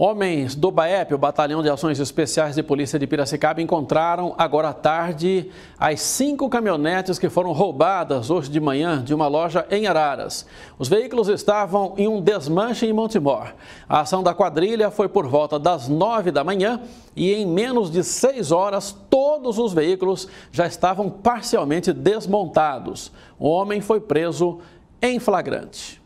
Homens do BAEP, o Batalhão de Ações Especiais de Polícia de Piracicaba, encontraram agora à tarde as cinco caminhonetes que foram roubadas hoje de manhã de uma loja em Araras. Os veículos estavam em um desmanche em Montemor. A ação da quadrilha foi por volta das nove da manhã e em menos de seis horas todos os veículos já estavam parcialmente desmontados. O homem foi preso em flagrante.